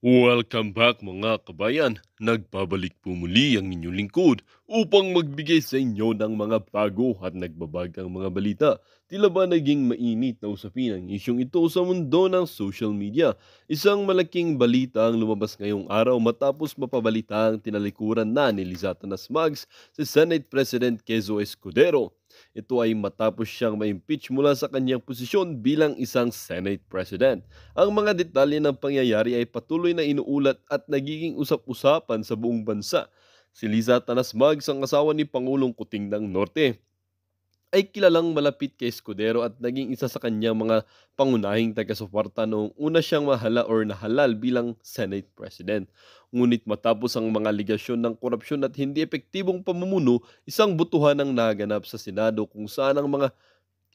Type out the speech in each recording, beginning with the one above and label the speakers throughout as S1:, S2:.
S1: Welcome back mga kabayan! Nagpabalik po muli ang inyong lingkod upang magbigay sa inyo ng mga bago at nagbabagang mga balita. Tila ba naging mainit na usapin ang isyong ito sa mundo ng social media? Isang malaking balita ang lumabas ngayong araw matapos mapabalita ang tinalikuran na ni Lizata Nasmags sa Senate President Kezo Escudero ito ay matapos siyang ma-impeach mula sa kanyang posisyon bilang isang Senate President. Ang mga detalye ng pangyayari ay patuloy na inuulat at nagiging usap-usapan sa buong bansa. Si Liza Tanasmag, ang asawa ni Pangulong Kuting ng Norte, ay kilalang malapit kay Escudero at naging isa sa kanyang mga pangunahing taga-suporta noong una siyang mahala or nahalal bilang Senate President. Ngunit matapos ang mga ligasyon ng korupsyon at hindi epektibong pamumuno, isang butuhan ang naganap sa Senado kung saan ang mga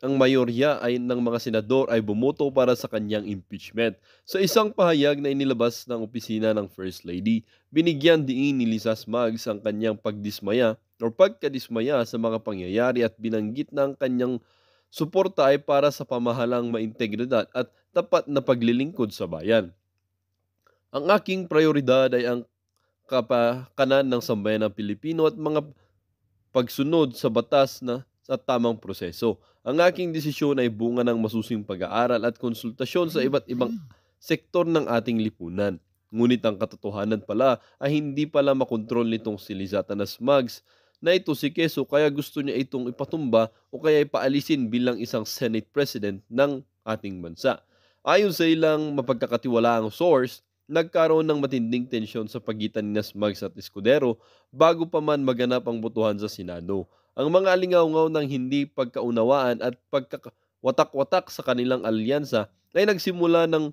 S1: ang mayorya ay ng mga senador ay bumoto para sa kanyang impeachment. Sa isang pahayag na inilabas ng opisina ng First Lady, binigyan diin ni Lisa Smags ang kanyang pagdismaya o pagkadismaya sa mga pangyayari at binanggit na ang kanyang suporta ay para sa pamahalang maintegridad at tapat na paglilingkod sa bayan. Ang aking prioridad ay ang kapakanan ng sambayan ng Pilipino at mga pagsunod sa batas na sa tamang proseso. Ang aking desisyon ay bunga ng masusing pag-aaral at konsultasyon sa iba't ibang sektor ng ating lipunan. Ngunit ang katotohanan pala ay hindi pala makontrol nitong si Lizata na smugs na ito si Keso kaya gusto niya itong ipatumba o kaya ipaalisin bilang isang Senate President ng ating bansa. Ayon sa ilang mapagkakatiwalaang source, nagkaroon ng matinding tensyon sa pagitan ni Nasmags at Escudero bago pa man maganap ang botohan sa Senado. Ang mga alingaungaw ng hindi pagkaunawaan at pagkawatak-watak sa kanilang alyansa ay nagsimula ng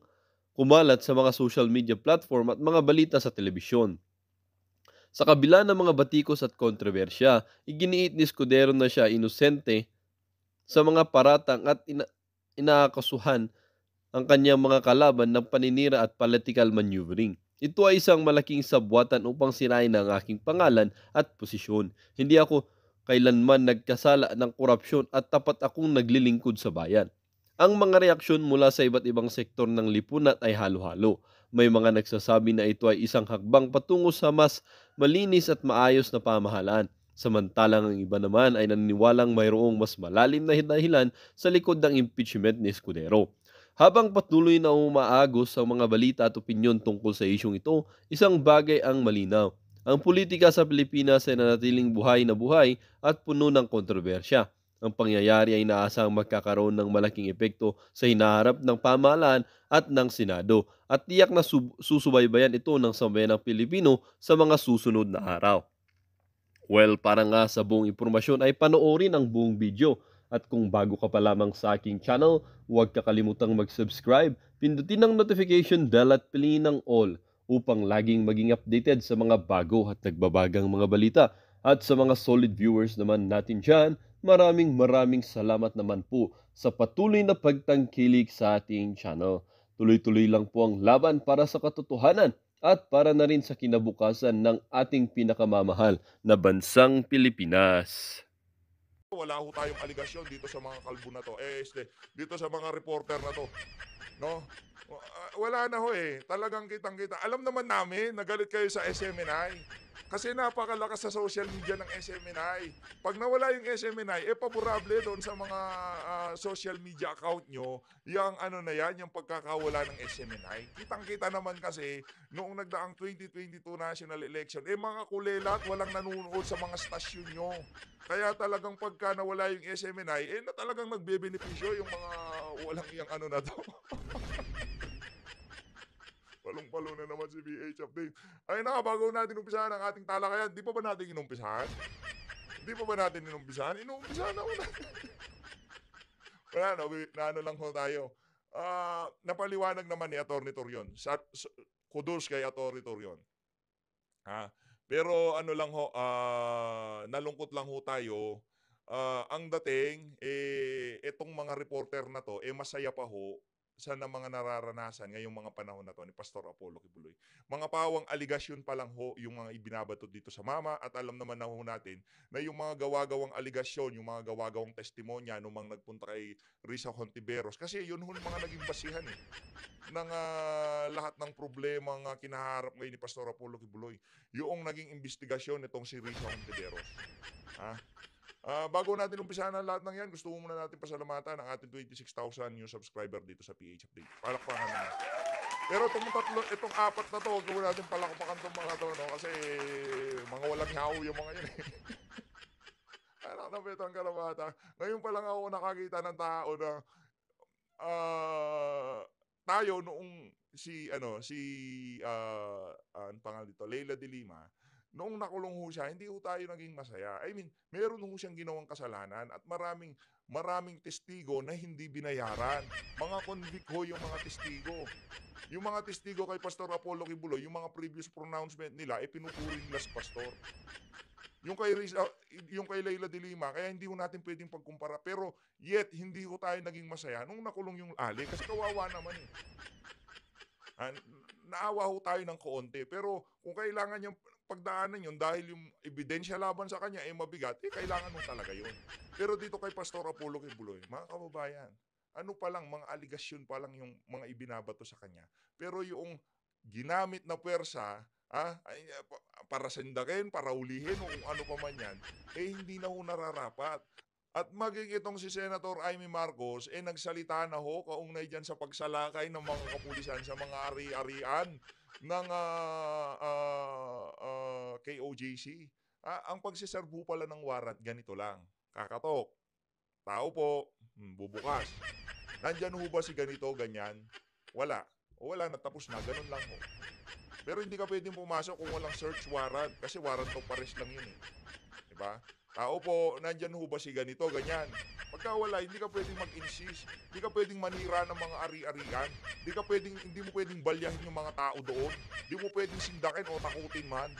S1: kumalat sa mga social media platform at mga balita sa telebisyon. Sa kabila ng mga batikos at kontrobersya, iginiit ni Scudero na siya inosente sa mga paratang at ina- inaakasuhan ang kanyang mga kalaban ng paninira at political maneuvering. Ito ay isang malaking sabwatan upang sirain ang aking pangalan at posisyon. Hindi ako kailanman nagkasala ng korupsyon at tapat akong naglilingkod sa bayan. Ang mga reaksyon mula sa iba't ibang sektor ng lipunan ay halo-halo. May mga nagsasabi na ito ay isang hakbang patungo sa mas malinis at maayos na pamahalaan. Samantalang ang iba naman ay naniniwalang mayroong mas malalim na dahilan sa likod ng impeachment ni Escudero. Habang patuloy na umaagos ang mga balita at opinyon tungkol sa isyong ito, isang bagay ang malinaw. Ang politika sa Pilipinas ay nanatiling buhay na buhay at puno ng kontrobersya. Ang pangyayari ay inaasang magkakaroon ng malaking epekto sa hinaharap ng pamahalaan at ng Senado at tiyak na susubaybayan ito ng sambayan ng Pilipino sa mga susunod na araw. Well, para nga sa buong impormasyon ay panoorin ang buong video at kung bago ka pa lamang sa aking channel, huwag kakalimutang mag-subscribe, pindutin ang notification bell at piliin ang all upang laging maging updated sa mga bago at nagbabagang mga balita at sa mga solid viewers naman natin dyan Maraming maraming salamat naman po sa patuloy na pagtangkilik sa ating channel. Tuloy-tuloy lang po ang laban para sa katotohanan at para na rin sa kinabukasan ng ating pinakamamahal na bansang Pilipinas.
S2: Wala ho tayong aligasyon dito sa mga kalbo na to. Eh, este, dito sa mga reporter na to. No? Ah, wala na ho eh. Talagang kitang-kita. Alam naman namin, nagalit kayo sa SMNI. Kasi napakalakas sa social media ng SMNI. Pag nawala yung SMNI, eh paborable doon sa mga uh, social media account nyo, yung ano na yan, yung pagkakawala ng SMNI. Kitang-kita naman kasi, noong nagdaang 2022 national election, eh mga kulelat, walang nanonood sa mga stasyon nyo. Kaya talagang pagka nawala yung SMNI, eh na talagang nagbebenepisyo yung mga walang yung ano na to. Palong-palo na naman si VH update. Ay na, bago natin umpisahan ang ating talakayan, di pa ba natin inumpisahan? di pa ba natin inumpisahan? Inumpisahan na una. Wala na, na ano lang ho tayo. Uh, napaliwanag naman ni Atty. Torion. Sa, sa, kudos kay Atty. Torion. Ha? Pero ano lang ho, uh, nalungkot lang ho tayo. Uh, ang dating, eh, itong mga reporter na to, eh masaya pa ho sa ng mga nararanasan ngayong mga panahon na to ni Pastor Apollo Kibuloy. Mga pawang aligasyon pa lang ho yung mga ibinabato dito sa mama at alam naman na ho natin na yung mga gawagawang aligasyon, yung mga gawagawang testimonya nung mga nagpunta kay Risa Contiveros kasi yun ho mga naging basihan eh ng uh, lahat ng problema nga kinaharap ngayon ni Pastor Apollo Kibuloy. Yung naging investigasyon nitong si Risa Contiveros. Ha? Ah, Uh, bago natin umpisahan ang lahat ng yan, gusto ko muna natin pasalamatan ang ating 26,000 new subscriber dito sa PH Update. Palakpakan naman. Pero itong tatlo, itong apat na to, huwag natin palakpakan itong mga to, no? Kasi mga walang yaw yung mga yun. Eh. Anak na ang kalabata. Ngayon pa lang ako nakakita ng tao na uh, tayo noong si ano si uh, uh, ah, ang pangalan dito Leila De Lima noong nakulong ho siya, hindi ho tayo naging masaya. I mean, meron ho siyang ginawang kasalanan at maraming, maraming testigo na hindi binayaran. Mga convict ho yung mga testigo. Yung mga testigo kay Pastor Apollo Kibuloy, yung mga previous pronouncement nila, ay eh, pinupuri nila sa pastor. Yung kay, uh, yung kay Leila de Lima, kaya hindi ho natin pwedeng pagkumpara. Pero yet, hindi ho tayo naging masaya nung nakulong yung ali. Kasi kawawa naman eh. Uh, naawa ho tayo ng koonte. Pero kung kailangan niyang pagdaanan yun dahil yung ebidensya laban sa kanya ay mabigat, eh, kailangan mo talaga yun. Pero dito kay Pastor Apollo Kibuloy, mga kababayan, ano pa lang, mga aligasyon pa lang yung mga ibinabato sa kanya. Pero yung ginamit na pwersa, ah, ay, para sendakin, para ulihin, o kung ano pa man yan, eh hindi na ho nararapat. At maging itong si Senator Amy Marcos, eh nagsalita na ho kaugnay dyan sa pagsalakay ng mga kapulisan sa mga ari-arian ng uh, ah, uh, ah, uh, ah, KOJC. Ah, ang pagsiserbo pala ng warrant, ganito lang. Kakatok. Tao po. Hmm, bubukas. Nandyan ho ba si ganito, ganyan? Wala. O wala, natapos na. Ganun lang ho. Pero hindi ka pwedeng pumasok kung walang search warrant kasi warrant of arrest lang yun eh. Diba? Ah, opo, nandyan ho ba si ganito, ganyan. Pagka wala, hindi ka pwedeng mag-insist. Hindi ka pwedeng manira ng mga ari-arian. Hindi ka pwedeng, hindi mo pwedeng balyahin yung mga tao doon. Hindi mo pwedeng sindakin o takutin man.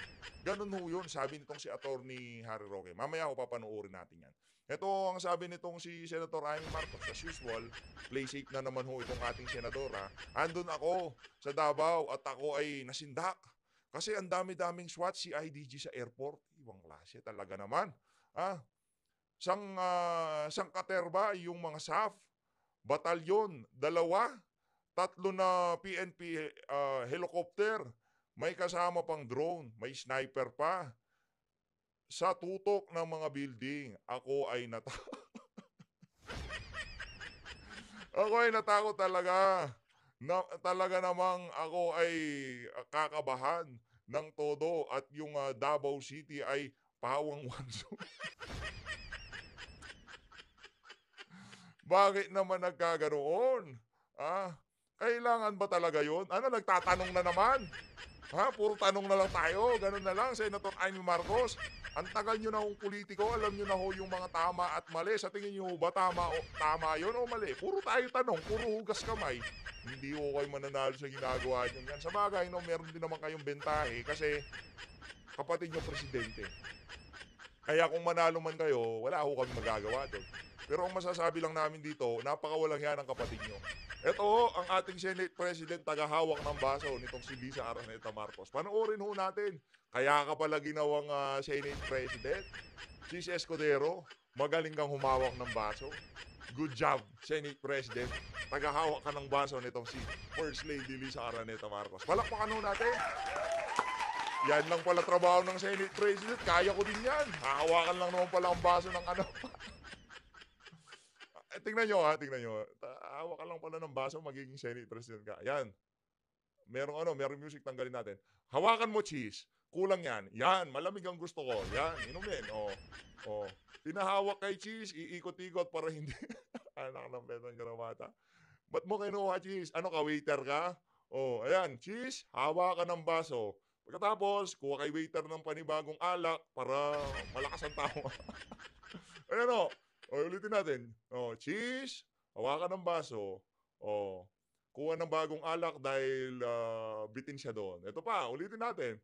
S2: Ganun ho yun, sabi nitong si attorney Harry Roque. Mamaya ho papanoorin natin yan. Ito ang sabi nitong si Senator Amy Marcos. As usual, play safe na naman ho itong ating senadora. Andun ako sa Davao at ako ay nasindak. Kasi ang dami-daming SWAT, si IDG sa airport. Ibang klase talaga naman. Ah, sang, uh, sang katerba yung mga SAF, batalyon, dalawa, tatlo na PNP uh, ah, helicopter, may kasama pang drone, may sniper pa. Sa tutok ng mga building, ako ay natakot. ako ay natakot talaga. Na, talaga namang ako ay kakabahan ng todo at yung uh, Davao City ay Pawang Wanso. Bakit naman nagkaganoon? Ah, kailangan ba talaga yon? Ano, nagtatanong na naman? Ha? Puro tanong na lang tayo. Ganun na lang, Senator Amy Marcos. Ang tagal nyo na hong politiko, alam nyo na ho yung mga tama at mali. Sa tingin nyo ba tama, o, tama yon o mali? Puro tayo tanong, puro hugas kamay. Hindi ho kayo mananalo sa ginagawa nyo. Yan. Sa bagay, no, meron din naman kayong bentahe kasi kapatid nyo presidente. Kaya kung manalo man kayo, wala ho kami magagawa doon. Pero ang masasabi lang namin dito, napakawalang yan ang kapatid nyo. Ito ho, ang ating Senate President, tagahawak ng baso nitong si Lisa Araneta Marcos. Panoorin ho natin. Kaya ka pala ginawang uh, Senate President. Si Escudero, magaling kang humawak ng baso. Good job, Senate President. Tagahawak ka ng baso nitong si First Lady Lisa Araneta Marcos. Palakpakan ho natin. Yan lang pala trabaho ng Senate President. Kaya ko din yan. Hawakan lang naman pala ang baso ng ano. eh, tingnan nyo ha, tingnan nyo. Hawakan lang pala ng baso, magiging Senate President ka. Yan. Merong ano, merong music, tanggalin natin. Hawakan mo, cheese. Kulang yan. Yan, malamig ang gusto ko. Yan, inumin. O, oh, o. Oh. Pinahawak kay cheese, iikot-ikot para hindi. Anak ng betang karamata. Ba't mo kinuha cheese? Ano ka, waiter ka? O, oh, ayan, cheese, hawakan ng baso. Pagkatapos, kuha kay waiter ng panibagong alak para malakas ang tawa. Ayan o. Oh. O, oh, ulitin natin. O, oh, cheese. Hawakan ng baso. O, kuha ng bagong alak dahil uh, bitin siya doon. Ito pa, ulitin natin.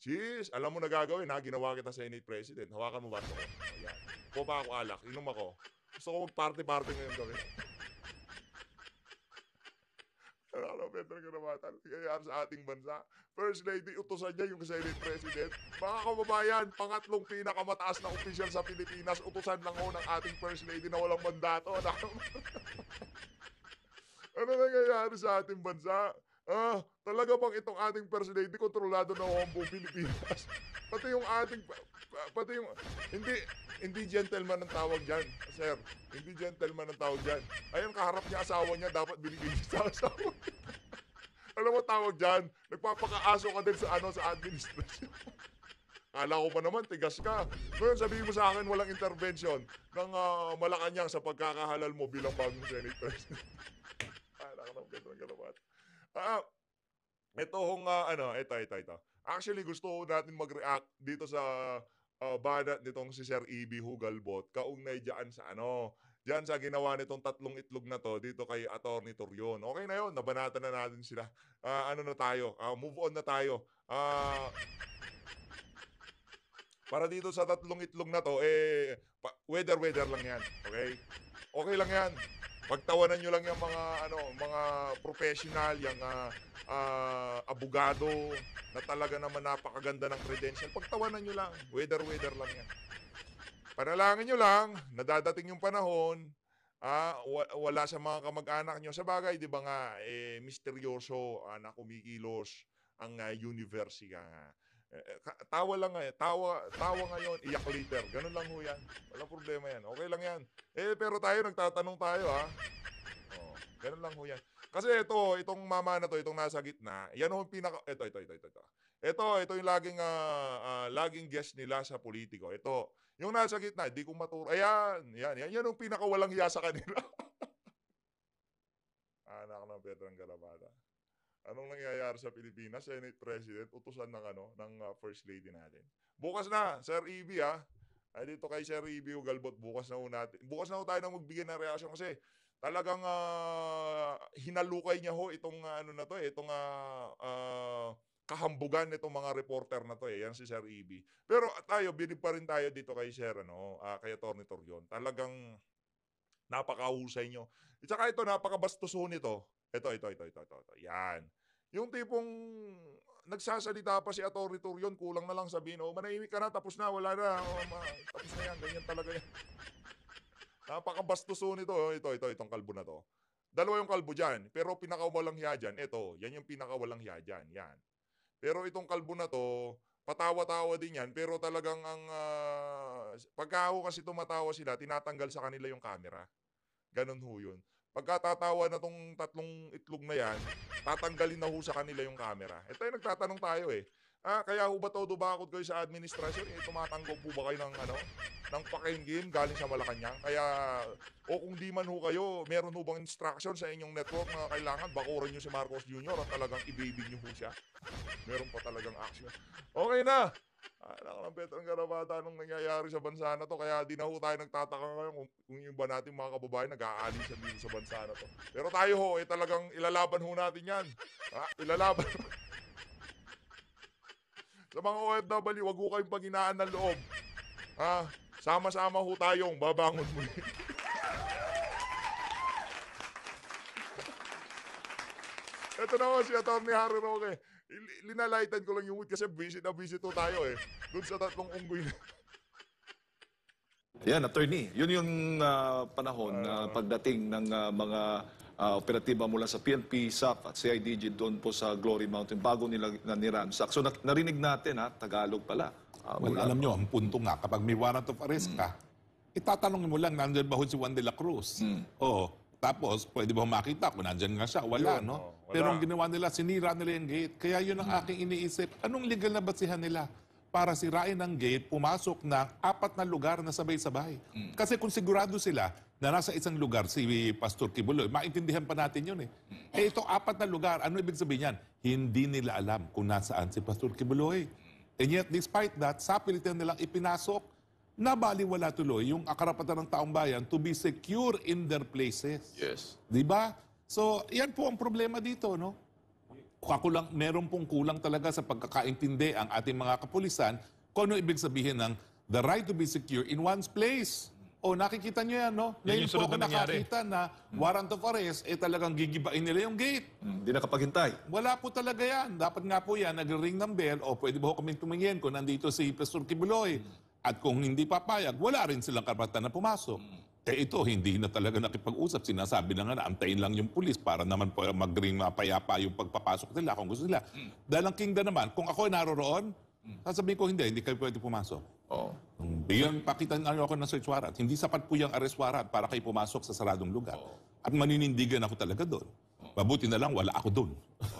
S2: Cheese. Alam mo na gagawin ha. Ginawa kita sa Senate President. Hawakan mo baso. Ayan. Kuha pa ako alak. Inom ako. Gusto ko mag-party-party ngayong gawin. Petra Karamatan nangyayari sa ating bansa. First Lady, utosan niya yung Senate President. Mga kababayan, pangatlong pinakamataas na official sa Pilipinas, utusan lang ho ng ating First Lady na walang mandato. ano nangyayari sa ating bansa? Ah, talaga bang itong ating First Lady kontrolado na ang buong Pilipinas? pati yung ating pati yung hindi hindi gentleman ang tawag diyan, sir. Hindi gentleman ang tawag diyan. Ayun kaharap niya asawa niya dapat binigay sa asawa. alam mo tawag dyan, nagpapakaaso ka din sa ano sa administration. Kala ko pa naman, tigas ka. Ngayon sabihin mo sa akin, walang intervention ng uh, Malacanang sa pagkakahalal mo bilang bagong Senate President. Kala ko naman, ganun, ganun, ganun. Ah, ito hong, uh, ano, ito, ito, ito. Actually, gusto natin mag-react dito sa uh, banat nitong si Sir E.B. Hugalbot kaugnay dyan sa ano, Diyan sa ginawa nitong tatlong itlog na to dito kay Attorney Torion. Okay na 'yon, nabanatan na natin sila. Uh, ano na tayo? Uh, move on na tayo. Uh, para dito sa tatlong itlog na to, eh, pa- weather weather lang yan. Okay? Okay lang yan. Pagtawanan nyo lang yung mga, ano, mga professional, yung uh, uh, abogado na talaga naman napakaganda ng credential. Pagtawanan nyo lang. Weather weather lang yan. Panalangin nyo lang, nadadating yung panahon, ah, wala sa mga kamag-anak nyo. Sa bagay, di ba nga, eh, misteryoso ah, na kumikilos ang uh, ah, universe ka nga. Eh, tawa lang ngayon, eh, tawa, tawa ngayon, iyak later. Ganun lang ho yan. Walang problema yan. Okay lang yan. Eh, pero tayo, nagtatanong tayo ha. Ah. Oh, ganun lang ho yan. Kasi ito, itong mama na to, itong nasa gitna, yan ho pinaka, ito, ito, ito, ito. ito. Ito, ito yung laging, uh, uh, laging guest nila sa politiko. Ito, yung nasa gitna, di ko maturo. Ayan, yan, yan, yan yung pinakawalang hiya sa kanila. Anak ng Petrang Galabada. Anong nangyayari sa Pilipinas? Senate President, utusan ng, ano, ng uh, First Lady natin. Bukas na, Sir EB ha. Ay dito kay Sir EB Ugalbot, bukas na ho natin. Bukas na ho tayo nang magbigay ng reaction kasi talagang uh, hinalukay niya ho itong uh, ano na to, eh, itong uh, uh, kahambugan nitong mga reporter na to eh. Yan si Sir EB. Pero tayo, bilib pa rin tayo dito kay Sir, ano, uh, kay Atty. Torion. Talagang napakahusay nyo. At saka ito, napakabastuso nito. Ito, ito, ito, ito, ito, ito. Yan. Yung tipong nagsasalita pa si Atty. Torion, kulang na lang sabihin, oh, manahimik ka na, tapos na, wala na. Oh, ma- tapos na yan, ganyan talaga yan. Napakabastuso nito. Oh. ito, ito, itong kalbo na to. Dalawa yung kalbo dyan, pero pinakawalang hiya dyan. Ito, yan yung pinakawalang hiya dyan. Yan. Pero itong kalbo na to, patawa-tawa din yan, pero talagang ang, uh, pagka ho kasi tumatawa sila, tinatanggal sa kanila yung camera. Ganun ho yun. Pagkatatawa na tong tatlong itlog na yan, tatanggalin na ho sa kanila yung camera. Ito eh, ay nagtatanong tayo eh. Ah, kaya ho ba todo bakod kayo sa administrasyon? Eh, tumatanggap po ba kayo ng, ano, ng pakain galing sa Malacanang? Kaya, o kung di man ho kayo, meron ho bang instruction sa inyong network na kailangan bakuran nyo si Marcos Jr. at talagang ibibig nyo ho siya? Meron pa talagang action. Okay na! Anak ah, ng veteran karabata anong nangyayari sa bansa na to. Kaya di na ho tayo nagtataka ngayon kung, kung yung ba natin mga kababayan nag aalin siya dito sa bansa na to. Pero tayo ho, eh, talagang ilalaban ho natin yan. Ah, Ilalaban. Sa mga OFW, wag ho kayong panghinaan ng loob. Ha? Sama-sama ho tayong babangon muli. Ito na ho si Atty. Harry Roque. Linalightan ko lang yung mood kasi busy na busy to tayo eh. Doon sa tatlong unggoy na.
S3: Yan, attorney. Yun yung uh, panahon na uh, pagdating ng uh, mga uh, operatiba mula sa PNP, SAP at CIDG doon po sa Glory Mountain bago nila na niramsak. So na, narinig natin ha, Tagalog pala. Uh, well, alam nyo, ang punto nga, kapag may warrant of arrest
S4: mm. ka, itatanong mo lang, nandyan ba si Juan de la Cruz? Mm. Oo. Tapos, pwede ba makita kung nandyan nga siya? Wala, yun, no? Oh, wala. Pero ang ginawa nila, sinira nila yung gate. Kaya yun ang hmm. aking iniisip. Anong legal na basihan nila? para sirain ang gate, pumasok ng apat na lugar na sabay-sabay. Mm. Kasi kung sigurado sila na nasa isang lugar si Pastor Kibuloy, maintindihan pa natin yun eh. Eh ito, apat na lugar. Ano ibig sabihin yan? Hindi nila alam kung nasaan si Pastor Kibuloy. And yet, despite that, sapilitan nilang ipinasok, nabaliwala tuloy yung akarapatan ng taong bayan to be secure in their places. Yes. Di ba? So, yan po ang problema dito, no? Ako lang, meron pong kulang talaga sa pagkakaintindi ang ating mga kapulisan kung ano ibig sabihin ng the right to be secure in one's place. O oh, nakikita nyo yan, no? Ngayon yung po ako na nakakita na warrant of arrest, eh talagang gigibain nila yung gate. Hindi hmm, nakapaghintay. Wala po talaga yan. Dapat nga po yan, nag-ring ng bell, o pwede ba ho kaming tumingin kung nandito si Pastor Kibuloy. At kung hindi papayag, wala rin silang karapatan na pumasok. Hmm. Eh ito, hindi na talaga nakipag-usap. Sinasabi na nga na, antayin lang yung pulis para naman po mag-ring mapayapa yung pagpapasok nila kung gusto nila. Hmm. Dahil ang kingda naman, kung ako ay naroroon, sasabihin ko hindi, hindi kayo pwede pumasok. Oh. Kung yung pakitan ano ako ng search warrant. Hindi sapat po yung arrest warrant para kayo pumasok sa saradong lugar. Oo. Oh. At maninindigan ako talaga doon. Mabuti na lang wala ako doon.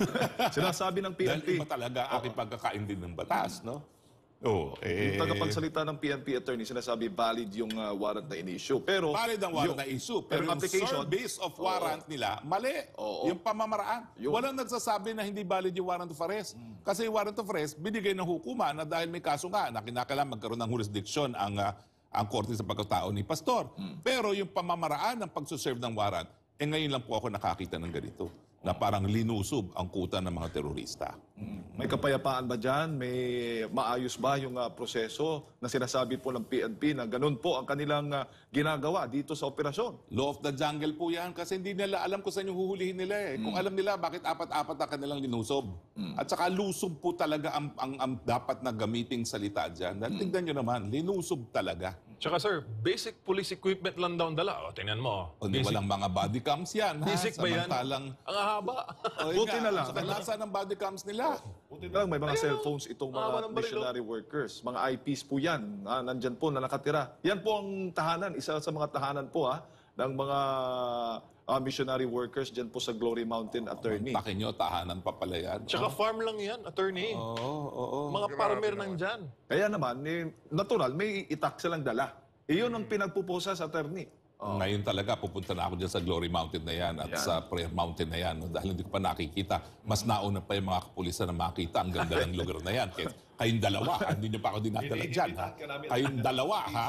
S3: Sinasabi ng PNP. Dahil iba talaga aking pagkakaintindi ng batas, no? Oh, eh, yung tagapagsalita ng PNP attorney, sinasabi valid yung uh, warrant na in Pero, valid ang warrant yung, na issue. Pero, pero yung service of warrant oh, nila,
S4: mali. Oh, oh. Yung pamamaraan. Yun. Walang nagsasabi na hindi valid yung warrant of arrest. Hmm. Kasi yung warrant of arrest, binigay ng hukuman na dahil may kaso nga na kinakailangan magkaroon ng jurisdiction ang, uh, ang korte sa pagkatao ni Pastor. Hmm. Pero yung pamamaraan ng pagsuserve ng warrant, eh ngayon lang po ako nakakita ng ganito na parang linusob ang kuta ng mga terorista.
S3: Mm. May kapayapaan ba dyan? May maayos ba yung uh, proseso na sinasabi po ng PNP na ganun po ang kanilang uh, ginagawa dito sa operasyon? Law of the jungle po yan kasi hindi nila alam
S4: kung saan yung huhulihin nila eh. Kung mm. alam nila bakit apat-apat na kanilang linusob. Mm. At saka lusob po talaga ang, ang, ang dapat na gamiting salita dyan. At tignan nyo naman, linusob talaga.
S5: Tsaka sir, basic police equipment lang daw ang dala. O, tingnan mo. Kundi oh. Basic- walang mga body cams yan, ha? Basic ba yan? Ang haba. Oh, Buti na lang. Saka nasaan
S3: ang body cams nila? Buti na lang, may mga cellphones itong mga barilo. Oh. missionary workers. Mga IPs po yan. Ah, nandyan po na nakatira. Yan po ang tahanan. Isa sa mga tahanan po ha ng mga uh, missionary workers dyan po sa Glory Mountain, attorney. Takin nyo, tahanan pa pala yan. Tsaka oh. farm lang yan, attorney. Oo, oh, oo. Oh, oh. Mga farmer nang dyan. Kaya naman, eh, natural, may itak silang dala. Iyon ang hmm. pinagpupusa sa attorney.
S4: Oh. Ngayon talaga, pupunta na ako dyan sa Glory Mountain na yan at yan. sa Prayer Mountain na yan. Dahil hindi ko pa nakikita, mas nauna pa yung mga kapulisan na makita ang ganda ng lugar na yan. Kaya Kayong dalawa, hindi nyo pa ako dinadala dyan, ha? Kayong dalawa, ha?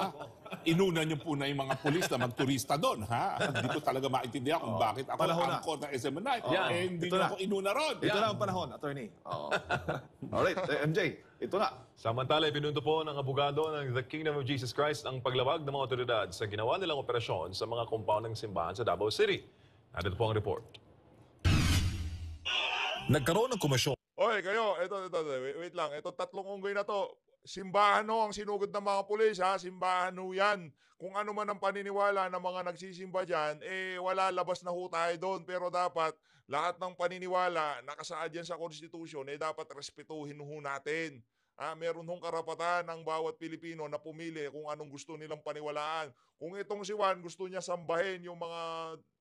S4: Inuna niyo po na yung mga pulis na magturista doon, ha? Hindi ko talaga maintindihan kung oh. bakit ako ang angkor ng SMNI. Yan. Eh, oh. hindi Ito ako inuna ron. Ito na ang panahon,
S3: attorney. Oo. Oh.
S5: Alright, eh, MJ, ito na. Samantala, ipinunto po ng abogado ng The Kingdom of Jesus Christ ang paglawag ng mga otoridad sa ginawa nilang operasyon sa mga compound ng simbahan sa Davao City. Narito po ang report. Nagkaroon ng komisyon
S2: Oy, kayo, ito, ito, ito, wait lang. Ito tatlong unggoy na to. Simbahan ho ang sinugod ng mga pulis, ha? Simbahan ho yan. Kung ano man ang paniniwala ng mga nagsisimba dyan, eh wala, labas na ho tayo doon. Pero dapat, lahat ng paniniwala, nakasaad yan sa Constitution, eh dapat respetuhin ho natin. Ah, meron hong karapatan ng bawat Pilipino na pumili kung anong gusto nilang paniwalaan. Kung itong si Juan gusto niya sambahin yung mga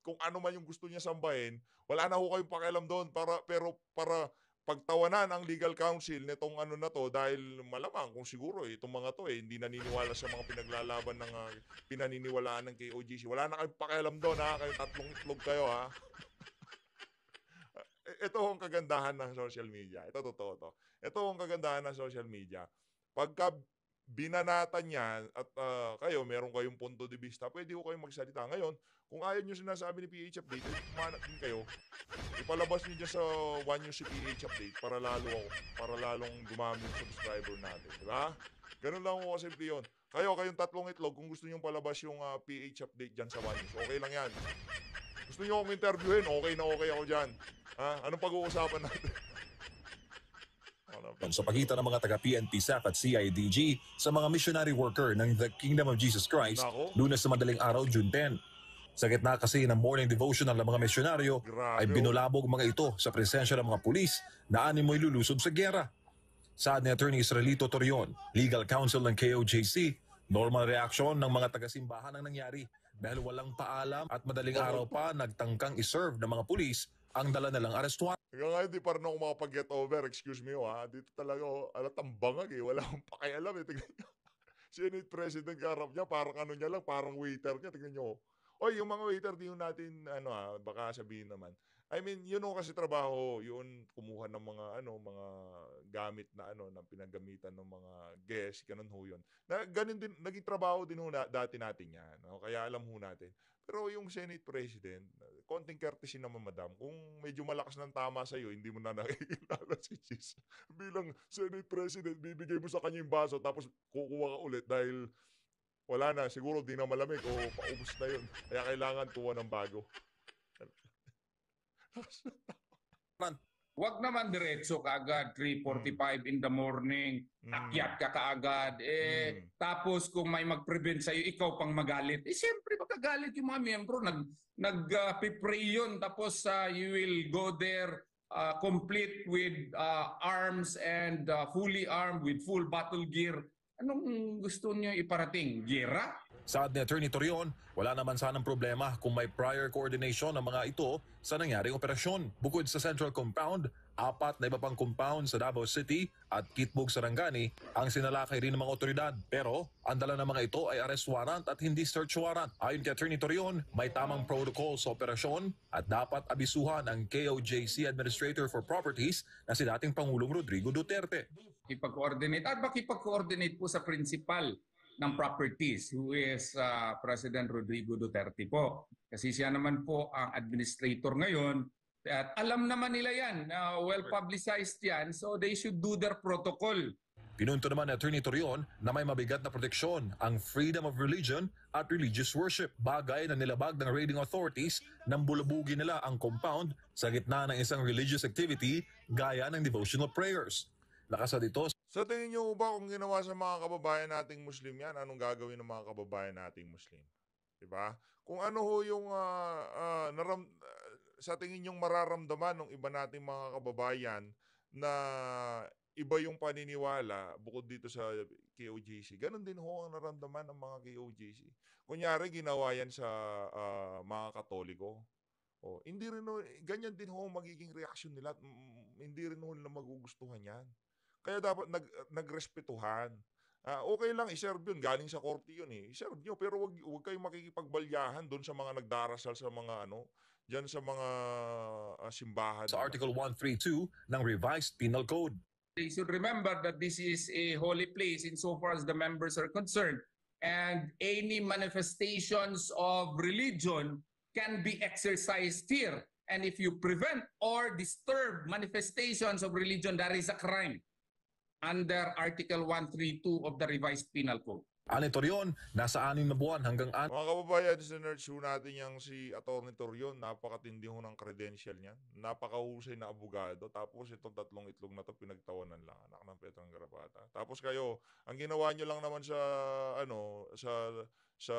S2: kung ano man yung gusto niya sambahin, wala na ho kayong pakialam doon para pero para pagtawanan ang legal counsel nitong ano na to dahil malamang kung siguro itong mga to eh hindi naniniwala sa mga pinaglalaban ng uh, pinaniniwalaan ng KOGC. Wala na kayong pakialam doon ha, kayo tatlong itlog kayo ha. Eh, ito ang kagandahan ng social media. Ito totoo to. Ito ang kagandahan ng social media. Pagka binanatan yan at uh, kayo, meron kayong punto de vista, pwede ko kayong magsalita. Ngayon, kung ayaw nyo sinasabi ni PH Update, manat din kayo, ipalabas niyo dyan sa one news si PH Update para lalo ako, para lalong dumami yung subscriber natin. Diba? Ganun lang ako simple yun. Kayo, kayong tatlong itlog, kung gusto niyo palabas yung uh, ah, PH Update dyan sa one news, okay lang yan. Gusto nyo akong interviewin, okay na okay ako dyan. Ha? Ah, anong pag-uusapan natin?
S5: sa pagitan ng mga taga-PNP SAC at CIDG sa mga missionary worker ng The Kingdom of Jesus Christ Nako. sa madaling araw, June 10. Sa gitna kasi ng morning devotion ng mga misyonaryo ay oh. binulabog mga ito sa presensya ng mga pulis na animoy lulusob sa gera. Saad ni Attorney Israelito Torion, legal counsel ng KOJC, normal reaksyon ng mga taga-simbahan ang nangyari dahil walang paalam at madaling araw pa nagtangkang iserve ng mga pulis ang dala na lang arestuhan.
S2: Kaya nga, hindi parang ako makapag-get over. Excuse me, oh, ha? Dito talaga, oh, alat ang bangag eh. Wala akong pakialam eh. Tignan nyo. Senate President kaharap niya, parang ano niya lang, parang waiter niya. Tignan niyo. oh. Oy, yung mga waiter, di natin, ano ha, baka sabihin naman. I mean, yun know, kasi trabaho, yun kumuha ng mga, ano, mga gamit na, ano, ng pinagamitan ng mga guests, ganun ho yun. Na, ganun din, naging trabaho din ho na, dati natin yan. No? Kaya alam ho natin. Pero yung Senate President, konting courtesy naman, madam. Kung medyo malakas ng tama sa iyo, hindi mo na nakikilala si Chis. Bilang Senate President, bibigay mo sa kanya yung baso tapos kukuha ka ulit dahil wala na, siguro di na malamig o paubos na yun. Kaya kailangan tuwa ng bago.
S6: Man, wag naman diretso kaagad 3:45 mm. in the morning. Mm. Akyat ka kaagad. Eh mm. tapos kung may mag-prevent sa iyo, ikaw pang magalit. Eh magagalit yung mga miyembro. Nag, nag-pray ah, uh, yun. Tapos uh, you will go there uh, complete with uh, arms and uh, fully armed with full battle gear. Anong gusto niyo iparating? Gera?
S5: Saad ni Attorney Torion, wala naman sanang problema kung may prior coordination ng mga ito sa nangyaring operasyon. Bukod sa Central Compound, apat na iba pang compound sa Davao City at Kitbog Sarangani ang sinalakay rin ng mga otoridad. Pero ang dala ng mga ito ay arrest warrant at hindi search warrant. Ayon kay Attorney Torion, may tamang protocol sa operasyon at dapat
S6: abisuhan ang KOJC Administrator for Properties na si dating Pangulong Rodrigo Duterte. Ipag-coordinate at makipag-coordinate po sa principal ng Properties who is uh, President Rodrigo Duterte po. Kasi siya naman po ang administrator ngayon. At alam naman nila yan, uh, well-publicized yan, so they should do their protocol. Pinunto naman ni Attorney Torion na may mabigat na proteksyon ang freedom of
S5: religion at religious worship, bagay na nilabag ng raiding authorities nang bulabugin nila ang
S2: compound sa gitna ng isang religious activity gaya ng devotional prayers. Nakasa dito. Sa tingin niyo ba kung ginawa sa mga kababayan nating Muslim yan, anong gagawin ng mga kababayan nating Muslim? 'Di ba? Kung ano ho yung uh, uh, naram, uh, sa tingin yung mararamdaman ng iba nating mga kababayan na iba yung paniniwala bukod dito sa KOJC. Ganon din ho ang naramdaman ng mga KOJC. Kunyari, ginawa yan sa uh, mga Katoliko. O, hindi rin ho, ganyan din ho magiging reaksyon nila. Hindi rin ho nila magugustuhan yan. Kaya dapat nag, nagrespetuhan. Uh, okay lang, iserve yun. Galing sa korte yun eh. Iserve nyo. Pero wag, wag kayong makikipagbalyahan doon sa mga nagdarasal sa mga ano, dyan sa mga
S6: uh, simbahan. Sa Article 132 ng Revised Penal Code. They should remember that this is a holy place insofar as the members are concerned. And any manifestations of religion can be exercised here. And if you prevent or disturb manifestations of religion, that is a crime under Article 132 of the Revised Penal Code.
S5: Ani Torion, nasa anim na buwan hanggang an... Mga
S2: kababayan, sinerge ho natin yung si Atty. Torion, napakatindi ho ng credential niya. Napakahusay na abogado. Tapos itong tatlong itlog na to pinagtawanan lang, anak ng Petrang Garapata. Tapos kayo, ang ginawa nyo lang naman sa, ano, sa, sa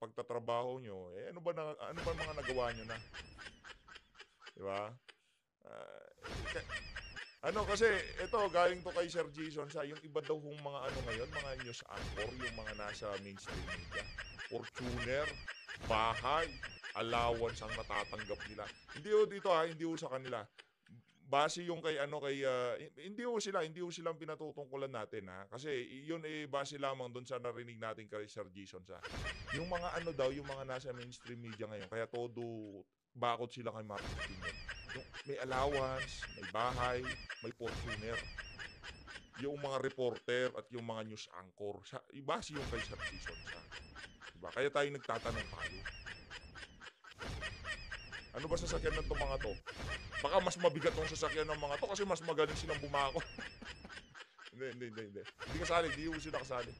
S2: pagtatrabaho nyo, eh ano ba, na, ano ba mga nagawa nyo na? Diba? Uh, ano kasi, ito, galing to kay Sir Jason sa yung iba daw kung mga ano ngayon, mga news anchor, yung mga nasa mainstream media. Fortuner, bahay, allowance ang natatanggap nila. Hindi ho dito ha, hindi ho sa kanila. Base yung kay ano kay uh, hindi ho sila, hindi ho sila pinatutungkulan natin ha. Kasi yun eh base lamang doon sa narinig natin kay Sir Jason sa. Yung mga ano daw, yung mga nasa mainstream media ngayon, kaya todo bakod sila kay Marcos Jr. May allowance, may bahay, may Fortuner. Yung mga reporter at yung mga news anchor, sa, iba si yung kay Sir Season sa. Diba? Kaya tayo nagtatanong tayo. Ano ba sasakyan ng itong mga to? Baka mas mabigat tong sasakyan ng mga to kasi mas magaling silang bumako. hindi, hindi, hindi, hindi. Hindi kasali, hindi ko sila kasali.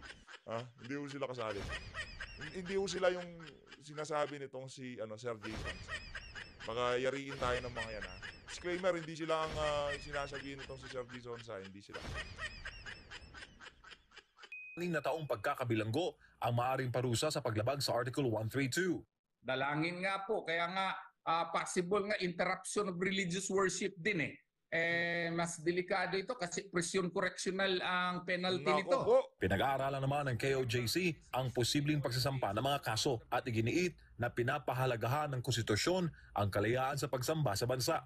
S2: Ha? Hindi ko sila kasali. Hindi ko sila yung sinasabi nitong si ano, Sir Jason. Baka yariin tayo ng mga yan ha. Disclaimer, hindi sila ang uh, sinasabihin itong si Sir sa hindi sila. Anim na taong
S5: pagkakabilanggo ang maaring parusa sa paglabag sa Article 132.
S6: Dalangin nga po, kaya nga uh, possible nga interruption of religious worship din eh eh, mas delikado ito kasi presume correctional ang penalty Nako. nito.
S5: Pinag-aaralan naman ng KOJC ang posibleng pagsasampa ng mga kaso at iginiit na pinapahalagahan ng konstitusyon ang kalayaan sa pagsamba sa bansa.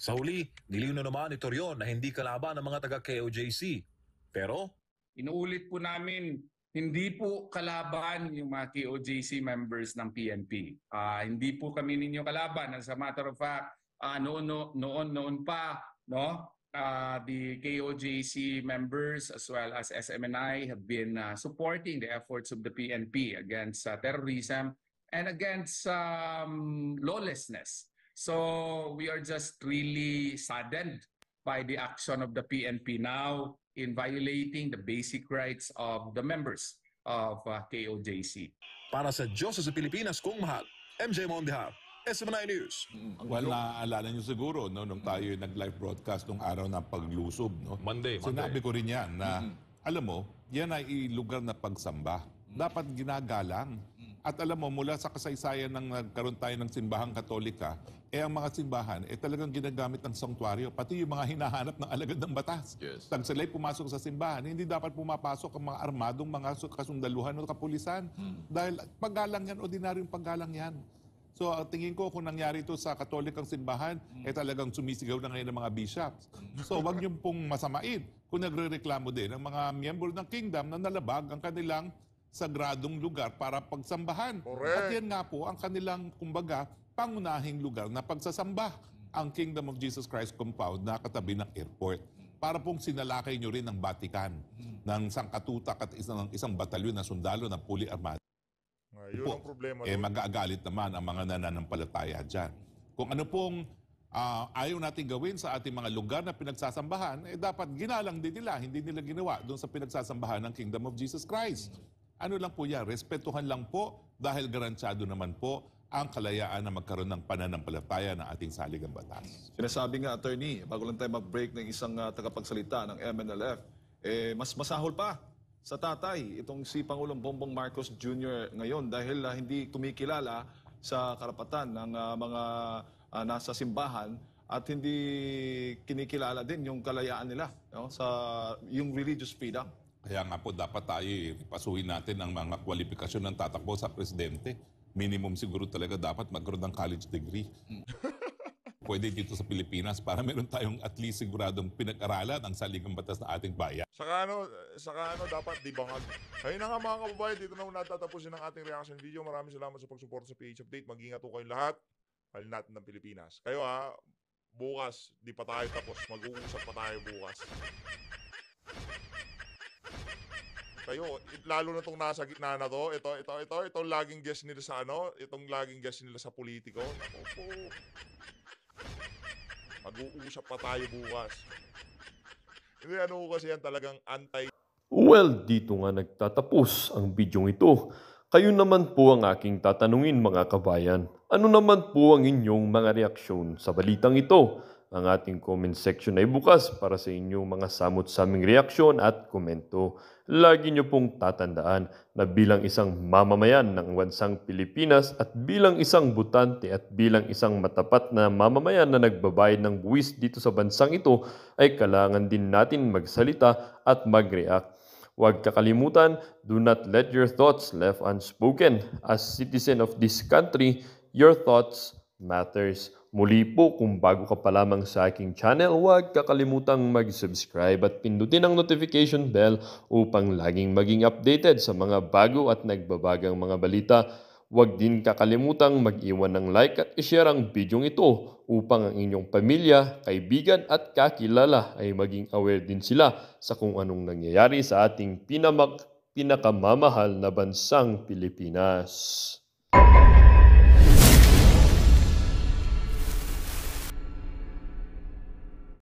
S5: Sa huli, niliw na naman ni Torion na hindi kalaban ng mga taga-KOJC.
S6: Pero, Inuulit po namin, hindi po kalaban yung mga KOJC members ng PNP. Ah, hindi po kami ninyo kalaban. As a matter of fact, ah, noon, no- noon, noon pa, no? Uh, the KOJC members as well as SMNI have been uh, supporting the efforts of the PNP against uh, terrorism and against um, lawlessness. So we are just really saddened by the action of the PNP now in violating the basic rights of the members of uh, KOJC. Para sa Diyos sa Pilipinas kung mahal, MJ Mondihar. SMNI News. Mm-hmm.
S5: Wala,
S4: naaalala nyo siguro, no, nung tayo yung nag-live broadcast nung araw ng paglusob, no? Monday, Monday. Sinabi ko rin yan na, mm-hmm. alam mo, yan ay lugar na pagsamba. Mm-hmm. Dapat ginagalang. At alam mo, mula sa kasaysayan ng nagkaroon tayo ng simbahang katolika, eh ang mga simbahan, eh talagang ginagamit ng sanktuaryo, pati yung mga hinahanap ng alagad ng batas. Yes. Pag sila'y pumasok sa simbahan, hindi dapat pumapasok ang mga armadong mga kasundaluhan o kapulisan. Dahil paggalang yan, ordinaryong paggalang yan. So uh, tingin ko kung nangyari ito sa katolikang simbahan, mm. eh talagang sumisigaw na ngayon ng mga bishops. Hmm. So wag niyo pong masamain kung nagre-reklamo din ang mga miyembro ng kingdom na nalabag ang kanilang sagradong lugar para pagsambahan. Correct. At yan nga po ang kanilang, kumbaga, pangunahing lugar na pagsasamba hmm. ang Kingdom of Jesus Christ compound na katabi ng airport. Hmm. Para pong sinalakay nyo rin ang Vatican ng sangkatutak at isang, isang batalyon na sundalo ng Puli Armada.
S2: Uh, yun po, ang problema. Eh,
S4: magagalit naman ang mga nananampalataya dyan. Kung ano pong uh, ayaw natin gawin sa ating mga lugar na pinagsasambahan, eh dapat ginalang din nila, hindi nila ginawa doon sa pinagsasambahan ng Kingdom of Jesus Christ. Ano lang po yan, respetuhan lang po dahil garansyado naman po ang kalayaan na magkaroon ng pananampalataya ng ating
S3: saligang batas. Sinasabi nga, attorney, bago lang tayo mag-break ng isang uh, tagapagsalita ng MNLF, eh, mas masahol pa sa tatay itong si Pangulong Bongbong Marcos Jr. ngayon dahil uh, hindi kumikilala sa karapatan ng uh, mga uh, nasa simbahan at hindi kinikilala din yung kalayaan nila no, sa yung religious freedom.
S4: Kaya nga po dapat tayo eh, pasuhin natin ang mga kwalifikasyon ng tatakbo sa presidente. Minimum siguro talaga dapat magkaroon ng college degree. Hmm pwede dito sa Pilipinas para meron tayong at least siguradong pinag-aralan ang saligang batas na ating
S2: bayan. Saka ano, saka ano dapat dibangag. Ayun na nga mga kababayan, dito na natatapusin ang ating reaction video. Maraming salamat sa pagsuporta sa PH Update. Mag-ingat po kayong lahat. Mahal natin ng Pilipinas. Kayo ha, bukas, di pa tayo tapos. Mag-uusap pa tayo bukas. Kayo, lalo na itong nasa gitna na to, ito, ito, ito, itong laging guest nila sa ano, itong laging guest nila sa politiko. Opo. Mag-uusap pa tayo bukas. Hindi ano kasi yan talagang anti...
S7: Well, dito nga nagtatapos ang bidyong ito. Kayo naman po ang aking tatanungin mga kabayan. Ano naman po ang inyong mga reaksyon sa balitang ito? ang ating comment section ay bukas para sa inyong mga samot saming reaksyon at komento. Lagi niyo pong tatandaan na bilang isang mamamayan ng wansang Pilipinas at bilang isang butante at bilang isang matapat na mamamayan na nagbabayad ng buwis dito sa bansang ito ay kailangan din natin magsalita at mag-react. Huwag kakalimutan, do not let your thoughts left unspoken. As citizen of this country, your thoughts matters. Muli po kung bago ka pa lamang sa aking channel, huwag kakalimutang mag-subscribe at pindutin ang notification bell upang laging maging updated sa mga bago at nagbabagang mga balita. Huwag din kakalimutang mag-iwan ng like at ishare ang video ito upang ang inyong pamilya, kaibigan at kakilala ay maging aware din sila sa kung anong nangyayari sa ating pinamak pinakamamahal na bansang Pilipinas.